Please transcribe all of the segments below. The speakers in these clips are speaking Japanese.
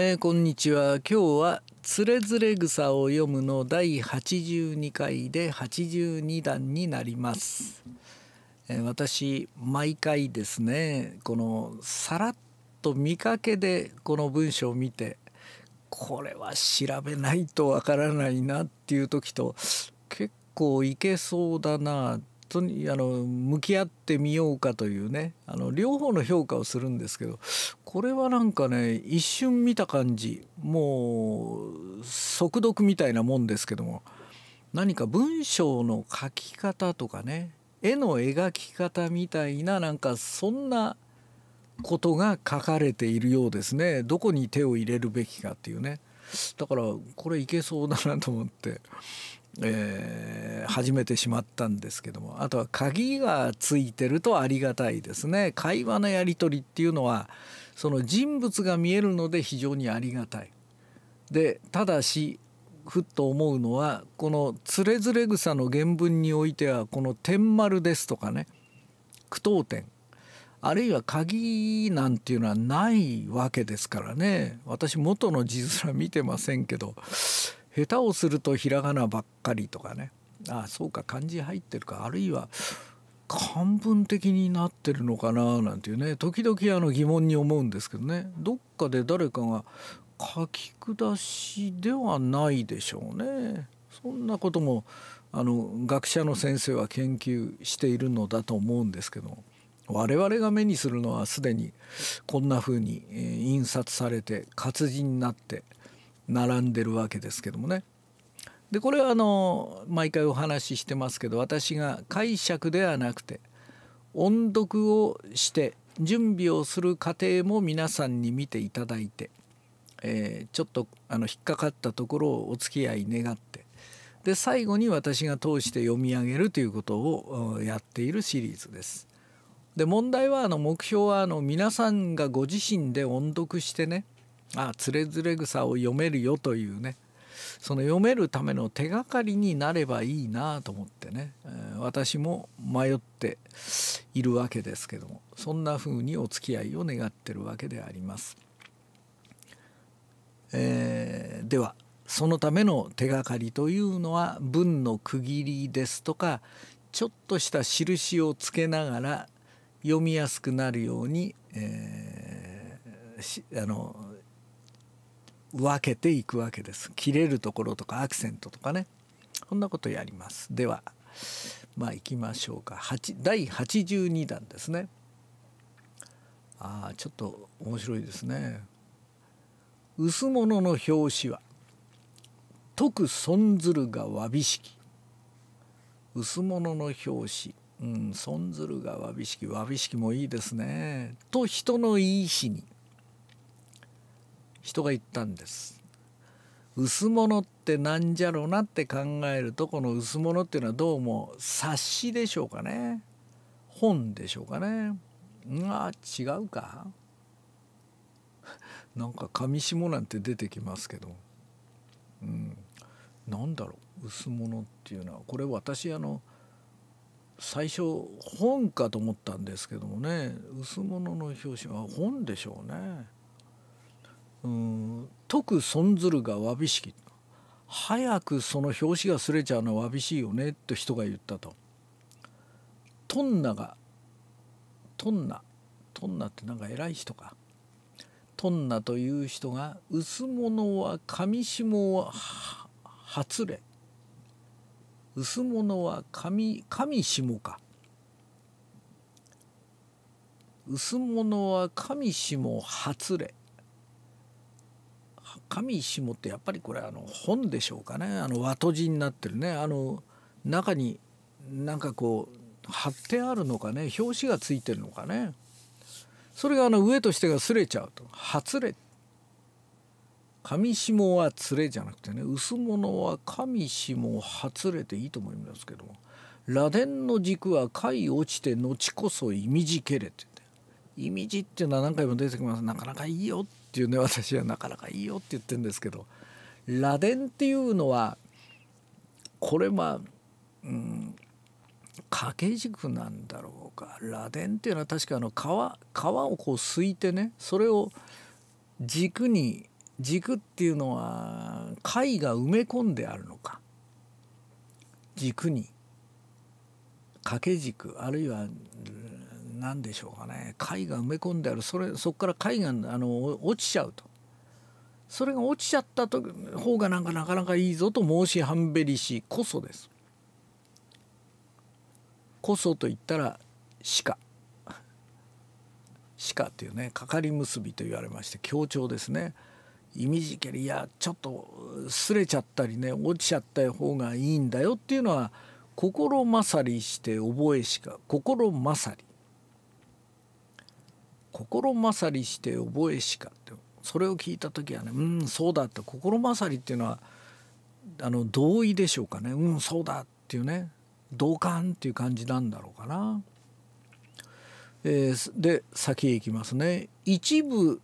えー、こんにちは今日は「つれづれ草を読む」の第82回で82段になります。えー、私毎回ですねこのさらっと見かけでこの文章を見てこれは調べないとわからないなっていう時と結構いけそうだなとにあの向き合ってみようかというねあの両方の評価をするんですけどこれはなんかね一瞬見た感じもう速読みたいなもんですけども何か文章の書き方とかね絵の描き方みたいななんかそんなことが書かれているようですねどこに手を入れるべきかっていうねだからこれいけそうだなと思ってえー、始めてしまったんですけどもあとは鍵がついてるとありがたいですね会話のやり取りっていうのはその人物が見えるので非常にありがたい。でただしふっと思うのはこの「つれづれ草」の原文においてはこの「天丸」ですとかね「句読点」あるいは鍵なんていうのはないわけですからね私元の字面見てませんけど下手をするとひらがなばっかりとかねああそうか漢字入ってるかあるいは漢文的になってるのかななんていうね時々あの疑問に思うんですけどねどっかで誰かが書き下しではないでしょうね。そんなこともあの学者の先生は研究しているのだと思うんですけど我々が目にするのはすでにこんなふうに印刷されて活字になって並んでるわけですけどもね。でこれはあの毎回お話ししてますけど私が解釈ではなくて音読をして準備をする過程も皆さんに見ていただいて、えー、ちょっとあの引っかかったところをお付き合い願ってで最後に私が通して読み上げるということをやっているシリーズです。で問題はあの目標はあの皆さんがご自身で音読してねあつれづれ草を読めるよというねその読めるための手がかりになればいいなと思ってね、私も迷っているわけですけどもそんなふうにお付き合いを願ってるわけであります。えー、ではそのための手がかりというのは文の区切りですとかちょっとした印をつけながら読みやすくなるように、えー、あの分けていくわけです切れるところとかアクセントとかねこんなことやりますではまあ行きましょうか8第82弾ですねああちょっと面白いですね薄物の表紙は徳損ずるがわびしき薄物の表紙うん損ずるがわびしきわびしきもいいですねと人のいいしに人が言ったんです。薄物ってなんじゃろうなって考えるとこの薄物っていうのはどうも冊子でしょうかね本でしょうかねあ違うか なんか紙下なんて出てきますけど、うん、何だろう薄物っていうのはこれ私あの最初本かと思ったんですけどもね薄物の表紙は本でしょうね。うん徳損ずるがわびしき早くその表紙がすれちゃうのはわびしいよねと人が言ったと。トンナがトンナトンナってなんか偉い人か。トンナという人が「薄物は紙下ははつれ」「薄物は紙紙下か」「薄物は紙はつれ」上下ってやっぱりこれあの本でしょうかねあの和とじになってるねあの中になんかこう貼ってあるのかね表紙がついてるのかねそれがあの上としてが擦れちゃうと「はつれ」上下はつれじゃなくてね薄物は上下はつれていいと思いますけども螺鈿の軸は貝落ちて後こそいみじけれっていみじっていうのは何回も出てきますなかなかいいよっっていうね私はなかなかいいよって言ってるんですけど螺鈿っていうのはこれまあ、うん、掛け軸なんだろうか螺鈿っていうのは確かあの川川をこうすいてねそれを軸に軸っていうのは貝が埋め込んであるのか軸に掛け軸あるいは何でしょうかね貝が埋め込んであるそれそこから貝があの落ちちゃうとそれが落ちちゃった方がなんかなかなかいいぞと申しはんべりしこそです。こそと言ったら鹿鹿というねかかり結びと言われまして強調ですね。意味じけりいやちょっとすれちゃったりね落ちちゃった方がいいんだよっていうのは心勝りして覚えしか心勝り心勝りして覚えしか」ってそれを聞いた時はね「うんそうだ」って心勝りっていうのはあの同意でしょうかね「うんそうだ」っていうね同感っていう感じなんだろうかな。えー、で先へ行きますね。一部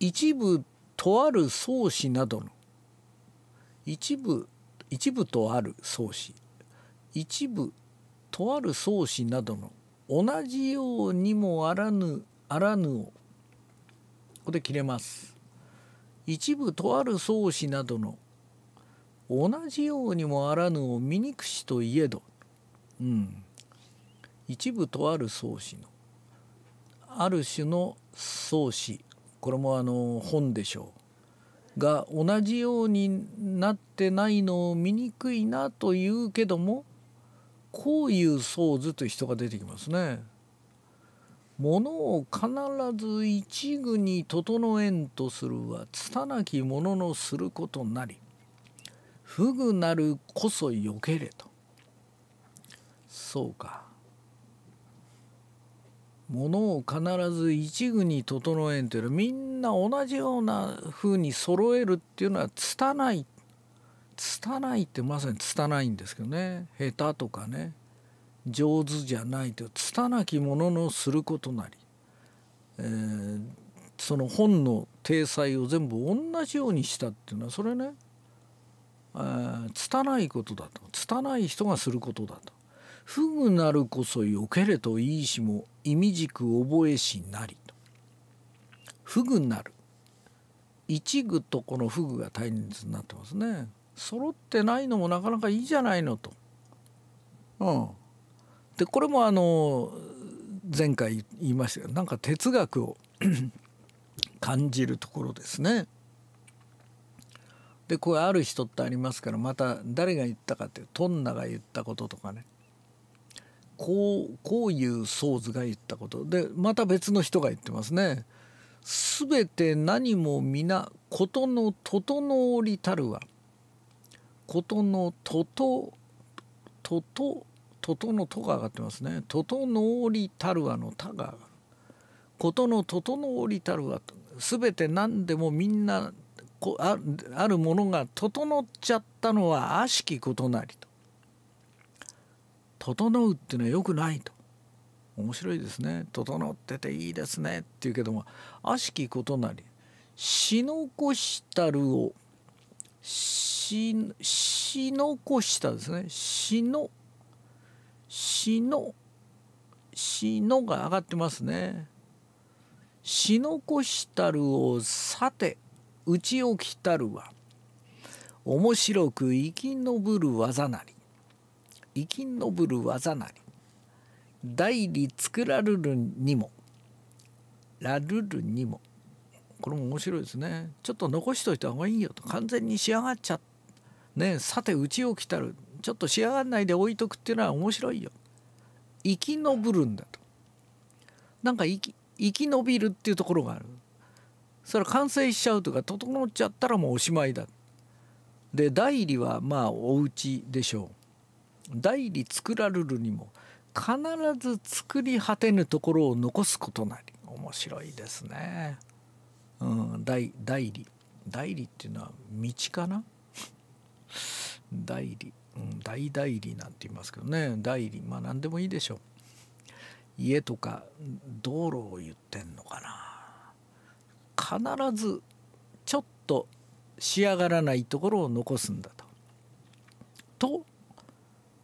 一部とある創始などの一部一部とある創始一部とある創始などの同じようにもあらぬあらぬをここで切れます一部とある宗師などの同じようにもあらぬを醜しといえど、うん、一部とある宗師のある種の宗師これもあの本でしょうが同じようになってないのを醜いなというけどもこういう僧図という人が出てきますね。ものを必ず一具に整えんとするは拙きもののすることなり不具なるこそよけれとそうかものを必ず一具に整えんというのはみんな同じような風に揃えるっていうのは拙い拙いってまさに拙いんですけどね下手とかね上手じゃないという拙きもののすることなり、えー、その本の体裁を全部同じようにしたっていうのはそれね、えー、拙いことだと拙い人がすることだと。不ぐなるこそよけれといいしも意味軸覚えしなりと。不ぐなる一具とこのフグが対立になってますね。揃ってないのもなかなかいいじゃないのと。うん、でこれもあの前回言いましたけどなんか哲学を 感じるところですね。でこれある人ってありますからまた誰が言ったかっていうトンナが言ったこととかねこうこういう想図が言ったことでまた別の人が言ってますね。すべて何も皆事の整りたるはことのととととととのとが上がってますね。ととのおりたるはのたがことのととのおりたるはすべて何でもみんなこああるものが整っちゃったのは悪しきことなりと。整うっていうのはよくないと。面白いですね。整ってていいですねっていうけども悪しきことなり死のこしたるをししのこしたですねしのしのしのが上がってますねしのこしたるをさてうちおきたるは面白く生き延ぶる技なり生き延ぶる技なり代理作らるるにもらるるにもこれも面白いですねちょっと残しといた方がいいよと完全に仕上がっちゃねさてうちを来たるちょっと仕上がんないで置いとくっていうのは面白いよ生き延びるんだとなんか生き生き延びるっていうところがあるそれは完成しちゃうとか整っちゃったらもうおしまいだで代理はまあお家でしょう代理作られるにも必ず作り果てぬところを残すことなり面白いですね。うん代代理代理っていうのは道かな代理、うん、大代理なんて言いますけどね代理まあ何でもいいでしょう家とか道路を言ってんのかな必ずちょっと仕上がらないところを残すんだと。と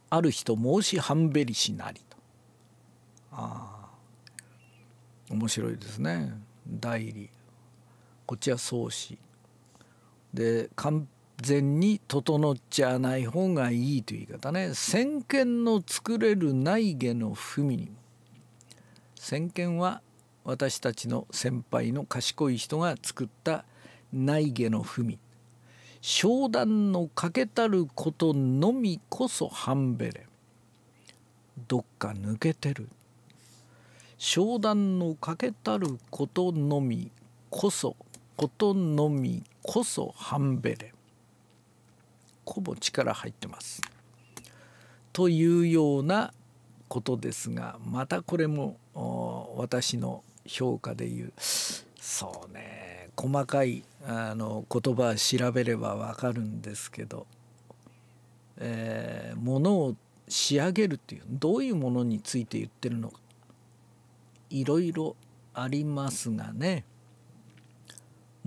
ある人申し半べりしなりと。ああ面白いですね代理こっちは創始で完全に整っちゃない方がいいという言い方ね先見の作れる内下のみに先見は私たちの先輩の賢い人が作った内下のみ商談のかけたることのみこそ半べれどっか抜けてる商談のかけたることのみこそことのみこそ半べれ」ほぼ力入ってます。というようなことですがまたこれも私の評価で言うそうね細かいあの言葉調べればわかるんですけど、えー、ものを仕上げるっていうどういうものについて言ってるのかいろいろありますがね。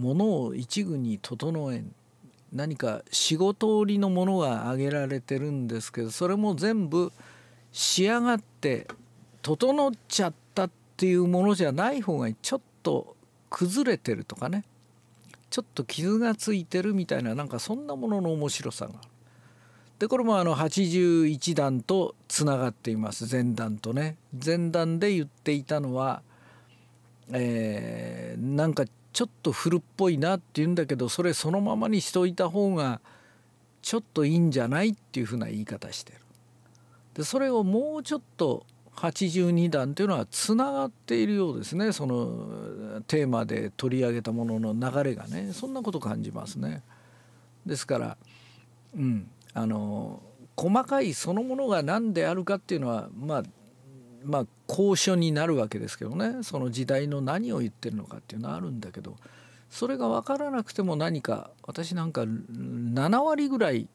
ものを一具に整え何か仕事折りのものが挙げられてるんですけどそれも全部仕上がって整っちゃったっていうものじゃない方がちょっと崩れてるとかねちょっと傷がついてるみたいななんかそんなものの面白さがでこれもあの81段とつながっています前段とね前段で言っていたのは、えー、なんかちょっと古っぽいなっていうんだけどそれそのままにしといた方がちょっといいんじゃないっていうふうな言い方してる。でそれをもうちょっと82段というのはつながっているようですねそのテーマで取り上げたものの流れがねそんなこと感じますね。ですから、うん、あの細かいそのものが何であるかっていうのはまあまあ高所になるわけですけどねその時代の何を言ってるのかっていうのはあるんだけどそれが分からなくても何か私なんか7割ぐらい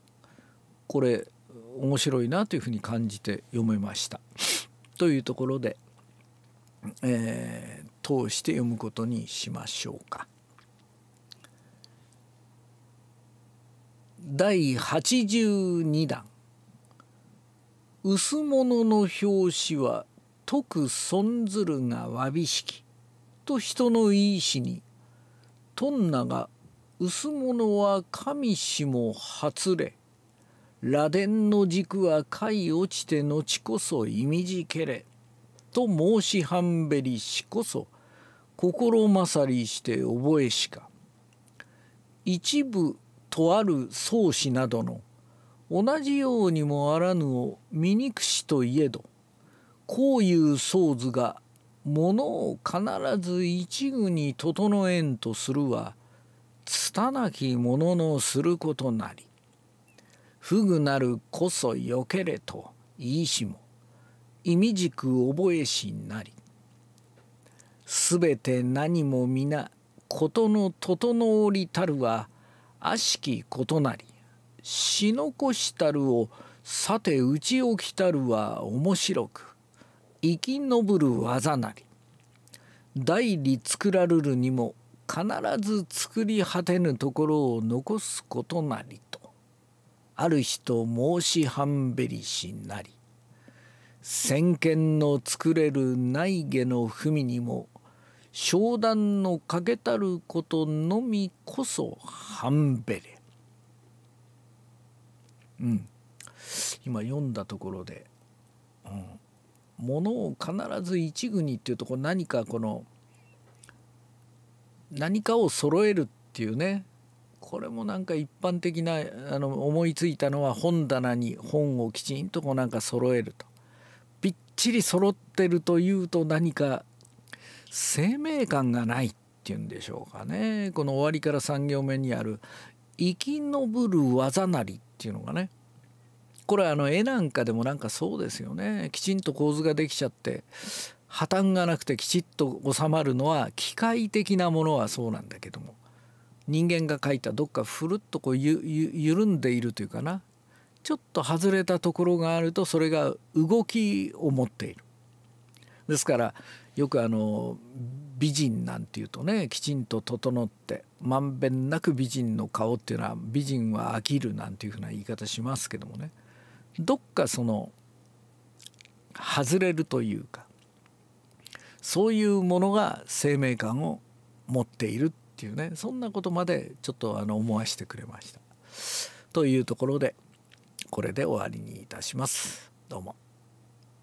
これ面白いなというふうに感じて読めました。というところで、えー、通して読むことにしましょうか。第82弾「薄物の表紙は徳損ずるがわびしき」と人のいいしに「とんなが薄物は神しも発れ」「螺鈿の軸は貝落ちて後こそ意味じけれ」と申し半べりしこそ心勝りして覚えしか一部とある宗師などの同じようにもあらぬを醜しといえどこういう僧図がものを必ず一具に整えんとするは拙きもののすることなり不具なるこそよけれと言いしも意味軸覚えしなりすべて何も皆事の整りたるは悪しきことなりしのこしたるをさて打ち置きたるは面白く生き延ぶる技なり代理作らるるにも必ず作り果てぬところを残すことなりとある人申し半べりしなり先見の作れる内下の文にも商談のかけたることのみこそ半べれ。うん今読んだところで、うん、ものを必ず一具にっていうとこ何かこの何かを揃えるっていうねこれもなんか一般的なあの思いついたのは本棚に本をきちんとこうなんか揃えるとびっちり揃ってるというと何か生命感がないっていうんでしょうかねこの終わりから3行目にある「生き延ぶる技なり」っていうのがねこれあの絵なんかでもなんかそうですよねきちんと構図ができちゃって破綻がなくてきちっと収まるのは機械的なものはそうなんだけども人間が描いたどっかふるっとこうゆゆ緩んでいるというかなちょっと外れたところがあるとそれが動きを持っている。ですからよくあの美人なんていうとねきちんと整ってまんべんなく美人の顔っていうのは美人は飽きるなんていうふうな言い方しますけどもね。どっかその外れるというかそういうものが生命感を持っているっていうねそんなことまでちょっとあの思わせてくれました。というところでこれで終わりにいたします。どうも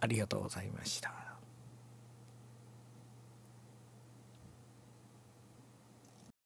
ありがとうございました。